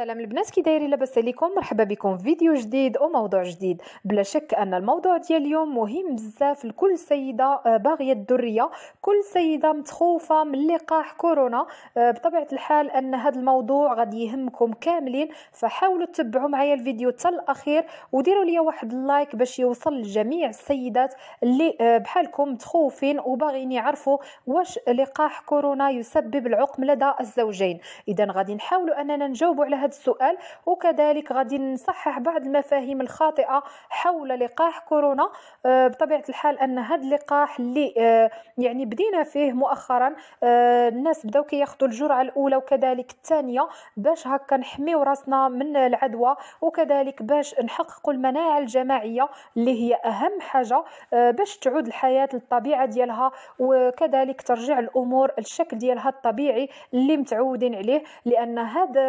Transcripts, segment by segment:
سلام البنات كي دايرين لاباس عليكم مرحبا بكم في فيديو جديد وموضوع جديد بلا شك ان الموضوع ديال اليوم مهم بزاف لكل سيده آه، باغيه الدريه كل سيده متخوفه من لقاح كورونا آه، بطبيعه الحال ان هذا الموضوع غادي يهمكم كاملين فحاولوا تتبعوا معايا الفيديو حتى الاخير وديروا لي واحد اللايك باش يوصل لجميع السيدات اللي آه، بحالكم متخوفين وباغيين يعرفوا واش لقاح كورونا يسبب العقم لدى الزوجين اذا غادي نحاولوا اننا نجاوبوا على هذا هذا السؤال وكذلك غادي نصحح بعض المفاهيم الخاطئه حول لقاح كورونا آه، بطبيعه الحال ان هذا اللقاح اللي آه، يعني بدينا فيه مؤخرا آه، الناس بداو كياخذوا الجرعه الاولى وكذلك الثانيه باش هكا نحميو راسنا من العدوى وكذلك باش نحققوا المناعه الجماعيه اللي هي اهم حاجه باش تعود الحياه للطبيعه ديالها وكذلك ترجع الامور الشكل ديالها الطبيعي اللي متعودين عليه لان هذا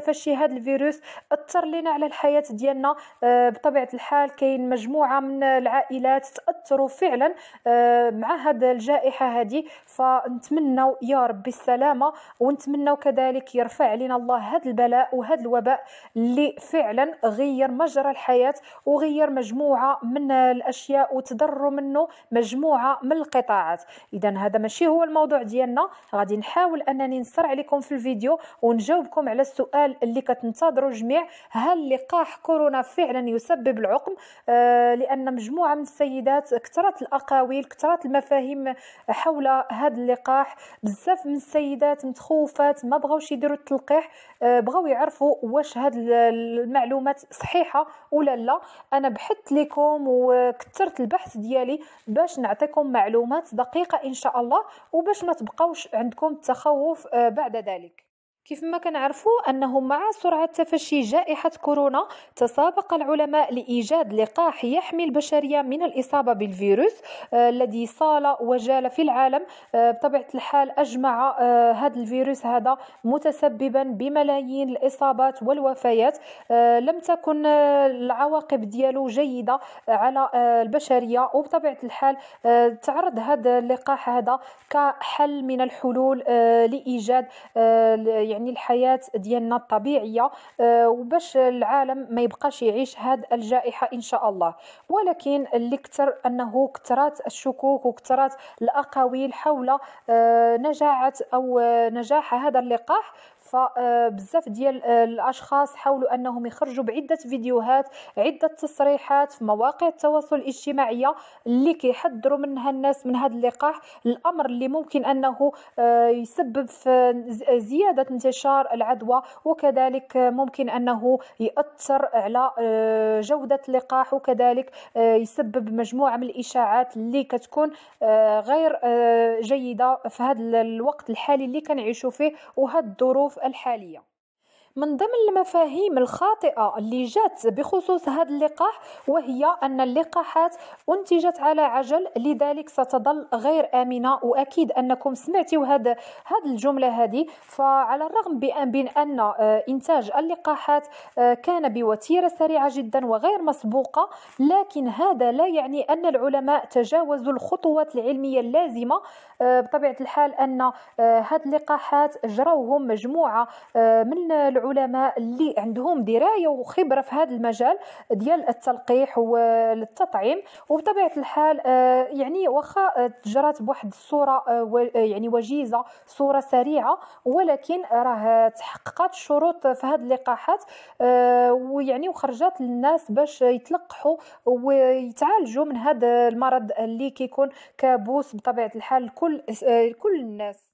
تفشي هذا الفيروس اثر لنا على الحياه ديالنا آه، بطبيعه الحال كاين مجموعه من العائلات تاثروا فعلا آه، مع هذا الجائحه هذه فنتمنوا يا رب السلامه ونتمنوا كذلك يرفع علينا الله هذا البلاء وهذا الوباء اللي فعلا غير مجرى الحياه وغير مجموعه من الاشياء وتضروا منه مجموعه من القطاعات اذا هذا ماشي هو الموضوع ديالنا غادي نحاول انني نسرع لكم في الفيديو ونجاوبكم على السؤال اللي كتنتظروا الجميع هل لقاح كورونا فعلا يسبب العقم آه، لان مجموعه من السيدات كثرت الاقاويل كثرت المفاهيم حول هذا اللقاح بزاف من السيدات متخوفات ما بغاوش يديروا التلقيح آه، بغاو يعرفوا واش هاد المعلومات صحيحه ولا لا انا بحثت لكم وكثرت البحث ديالي باش نعطيكم معلومات دقيقه ان شاء الله وباش ما تبقاوش عندكم التخوف آه، بعد ذلك كيف ما كنعرفوا انه مع سرعه تفشي جائحه كورونا تسابق العلماء لايجاد لقاح يحمي البشريه من الاصابه بالفيروس آه، الذي صال وجال في العالم آه، بطبيعه الحال اجمع آه، هذا الفيروس هذا متسببا بملايين الاصابات والوفيات لم تكن العواقب ديالو جيده على البشريه وبطبيعه الحال تعرض هذا اللقاح هذا كحل من الحلول لايجاد يعني يعني الحياه ديالنا الطبيعيه آه، وباش العالم ما يبقاش يعيش هاد الجائحه ان شاء الله ولكن اللي كتر انه كترات الشكوك وكترات الاقاويل حول آه، نجاعه او آه، نجاح هذا اللقاح فبزاف آه، ديال آه، الاشخاص حاولوا انهم يخرجوا بعده فيديوهات عده تصريحات في مواقع التواصل الاجتماعيه اللي كيحذروا منها الناس من هذا اللقاح الامر اللي ممكن انه آه، يسبب في زياده انتشار العدوى وكذلك ممكن انه ياثر على جوده اللقاح وكذلك يسبب مجموعه من الاشاعات اللي كتكون غير جيده في هذا الوقت الحالي اللي كنعيشوا فيه وهاد الظروف الحالية من ضمن المفاهيم الخاطئة اللي جات بخصوص هذا اللقاح وهي أن اللقاحات أنتجت على عجل لذلك ستظل غير آمنة وأكيد أنكم سمعتوا هذا هذا الجملة هذه فعلى الرغم بأن بان آه، إنتاج اللقاحات آه، كان بوتيرة سريعة جدا وغير مسبوقة لكن هذا لا يعني أن العلماء تجاوزوا الخطوات العلمية اللازمة آه، بطبيعة الحال أن هذه اللقاحات جروهم مجموعة من العلماء العلماء اللي عندهم درايه وخبره في هذا المجال ديال التلقيح والتطعيم وبطبيعه الحال آه، يعني واخا آه، جرات بواحد الصوره آه، يعني وجيزه صوره سريعه ولكن راه تحققت شروط في هذه اللقاحات ويعني وخرجات للناس باش يتلقحوا ويتعالجوا من هذا المرض اللي كيكون كابوس بطبيعه الحال كل كل الناس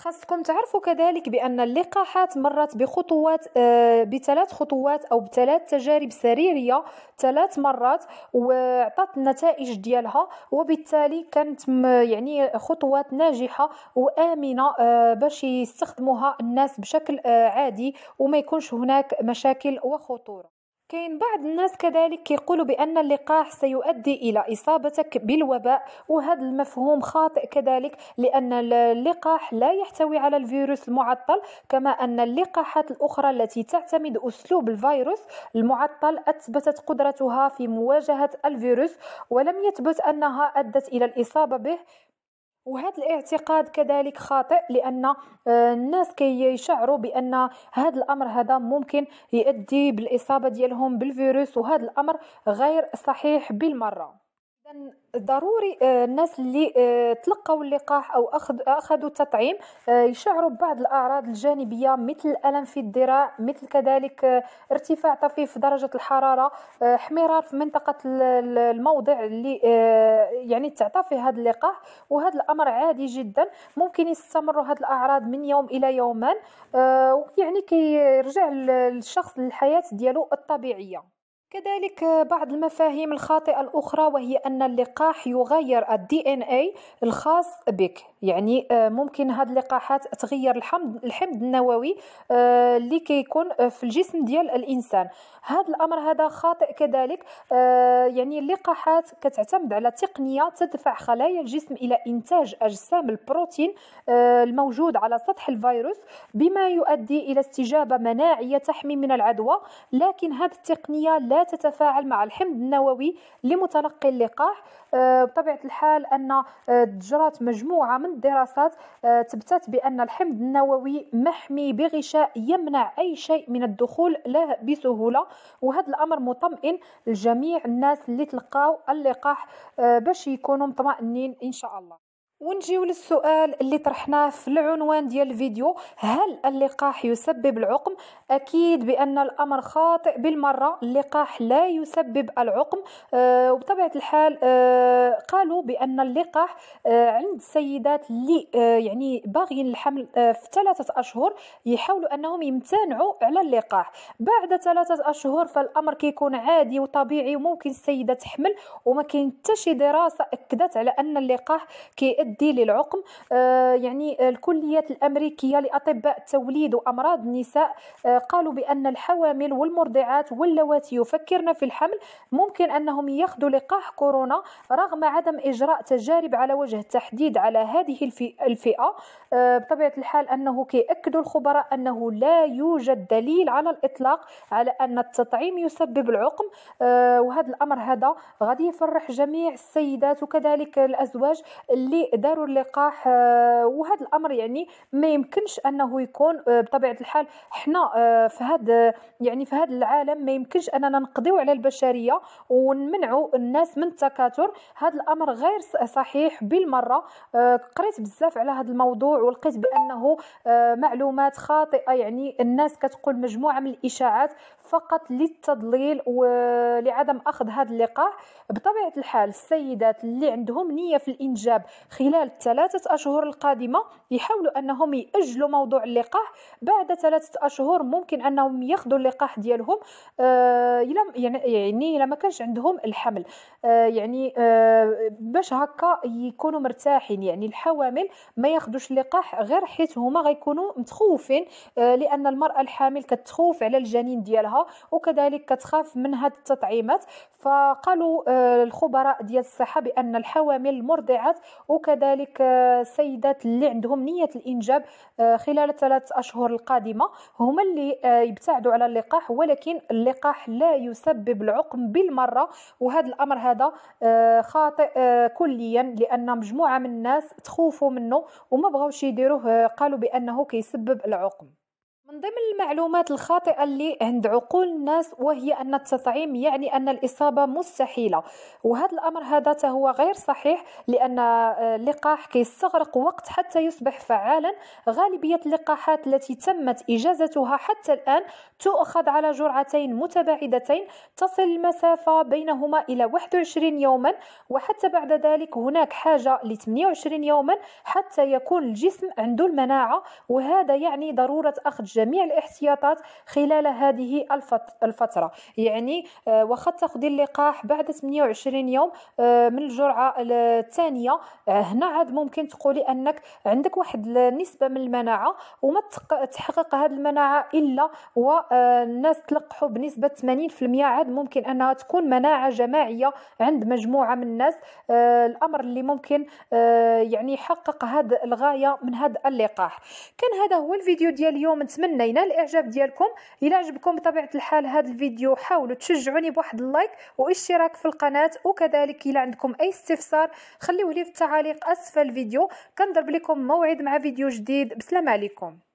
خاصكم تعرفوا كذلك بان اللقاحات مرت بخطوات آه، بثلاث خطوات او بثلاث تجارب سريريه ثلاث مرات وعطات النتائج ديالها وبالتالي كانت يعني خطوات ناجحه وامنه آه، باش يستخدموها الناس بشكل آه، عادي وما يكونش هناك مشاكل وخطوره كاين بعض الناس كذلك يقولوا بان اللقاح سيؤدي الى اصابتك بالوباء وهذا المفهوم خاطئ كذلك لان اللقاح لا يحتوي على الفيروس المعطل كما ان اللقاحات الاخرى التي تعتمد اسلوب الفيروس المعطل اثبتت قدرتها في مواجهه الفيروس ولم يثبت انها ادت الى الاصابه به وهذا الاعتقاد كذلك خاطئ لان آه، الناس كي يشعروا بان هذا الامر هذا ممكن يؤدي بالاصابه ديالهم بالفيروس وهذا الامر غير صحيح بالمره ضروري آه، الناس اللي آه، تلقوا اللقاح او اخذوا التطعيم آه، يشعروا ببعض الاعراض الجانبيه مثل الالم في الذراع مثل كذلك ارتفاع طفيف في درجه الحراره احمرار في منطقه الموضع اللي يعني تعطى فيه هذا اللقاح وهذا الامر عادي جدا ممكن يستمروا هذه الاعراض من يوم الى يومان ويعني كيرجع الشخص للحياه ديالو الطبيعيه كذلك بعض المفاهيم الخاطئة الأخرى وهي أن اللقاح يغير الدي إن إي الخاص بك يعني آه، ممكن هاد اللقاحات تغير الحمض الحمض النووي اللي آه، كيكون في الجسم ديال الإنسان هذا الأمر هذا خاطئ كذلك آه، يعني اللقاحات كتعتمد على تقنية تدفع خلايا الجسم إلى إنتاج أجسام البروتين الموجود على سطح الفيروس بما يؤدي إلى استجابة مناعية تحمي من العدوى لكن هذه التقنية لا لا تتفاعل مع الحمض النووي لمتلقي اللقاح آه، بطبيعه الحال ان آه، جرت مجموعه من الدراسات تبتت آه، بان الحمض النووي محمي بغشاء يمنع اي شيء من الدخول له بسهوله وهذا الامر مطمئن لجميع الناس اللي تلقاو اللقاح باش يكونوا مطمئنين ان شاء الله ونجيو للسؤال اللي طرحناه في العنوان ديال الفيديو هل اللقاح يسبب العقم اكيد بان الامر خاطئ بالمره اللقاح لا يسبب العقم آه وبطبيعه الحال آه قالوا بان اللقاح آه عند السيدات اللي آه يعني باغيين الحمل آه في ثلاثه اشهر يحاولوا انهم يمتنعوا على اللقاح بعد ثلاثه اشهر فالامر كيكون عادي وطبيعي وممكن السيده تحمل وما كاين حتى شي دراسه اكدت على ان اللقاح كي مادي للعقم آه، يعني الكليات الامريكيه لاطباء التوليد وامراض النساء آه، قالوا بان الحوامل والمرضعات واللواتي يفكرن في الحمل ممكن انهم ياخذوا لقاح كورونا رغم عدم اجراء تجارب على وجه التحديد على هذه الفئه آه، بطبيعه الحال انه كياكدوا الخبراء انه لا يوجد دليل على الاطلاق على ان التطعيم يسبب العقم وهذا الامر هذا غادي يفرح جميع السيدات وكذلك الازواج اللي داروا اللقاح آه، وهذا الامر يعني ما يمكنش انه يكون آه، بطبيعه الحال حنا آه، في هذا يعني في هذا العالم ما يمكنش اننا نقضيو على البشريه ونمنعوا الناس من التكاثر هذا الامر غير صحيح بالمره قريت بزاف على هذا الموضوع ولقيت بانه معلومات خاطئه يعني الناس كتقول مجموعه من الاشاعات فقط للتضليل ولعدم اخذ هذا اللقاح بطبيعه الحال السيدات اللي عندهم نيه في الانجاب خلال ثلاثه اشهر القادمه يحاولوا انهم ياجلوا موضوع اللقاح بعد ثلاثه اشهر ممكن انهم ياخذوا اللقاح ديالهم آه، يعني-, يعني الا ما كانش عندهم الحمل آه، يعني آه، باش هكا يكونوا مرتاحين يعني الحوامل ما ياخذوش اللقاح غير حيت هما غيكونوا متخوفين لان المراه الحامل كتخوف على الجنين ديالها وكذلك كتخاف من هاد التطعيمات فقالوا آه، الخبراء ديال الصحه بان الحوامل المرضعات وكذلك السيدات آه، اللي عندهم نيه الانجاب آه، خلال ثلاث اشهر القادمه هما اللي يبتعدوا على اللقاح ولكن اللقاح لا يسبب العقم بالمره وهذا الامر هذا خاطئ كليا لان مجموعه من الناس تخوفوا منه وما بغاوش يديروه قالوا بانه كيسبب العقم من ضمن المعلومات الخاطئة اللي عند عقول الناس وهي أن التطعيم يعني أن الإصابة مستحيلة وهذا الأمر هذا هو غير صحيح لأن اللقاح آه، كيستغرق وقت حتى يصبح فعالا غالبية اللقاحات التي تمت إجازتها حتى الآن تؤخذ على جرعتين متباعدتين تصل المسافة بينهما إلى 21 يوما وحتى بعد ذلك هناك حاجة ل 28 يوما حتى يكون الجسم عنده المناعة وهذا يعني ضرورة أخذ جميع الاحتياطات خلال هذه الفتره يعني آه، واخا تاخذي اللقاح بعد 28 يوم آه، من الجرعه الثانيه آه، هنا عاد ممكن تقولي انك عندك واحد النسبه من المناعه وما تحقق هذه المناعه الا والناس تلقحوا بنسبه 80% عاد ممكن انها تكون مناعه جماعيه عند مجموعه من الناس الامر اللي ممكن يعني يحقق هذه الغايه من هذا اللقاح كان هذا هو الفيديو ديال اليوم نتمنى تمنينا الاعجاب ديالكم الى عجبكم بطبيعه الحال هذا الفيديو حاولوا تشجعوني بواحد اللايك واشتراك في القناه وكذلك الى عندكم اي استفسار خليوه لي في التعاليق اسفل الفيديو كنضرب لكم موعد مع فيديو جديد بسلام عليكم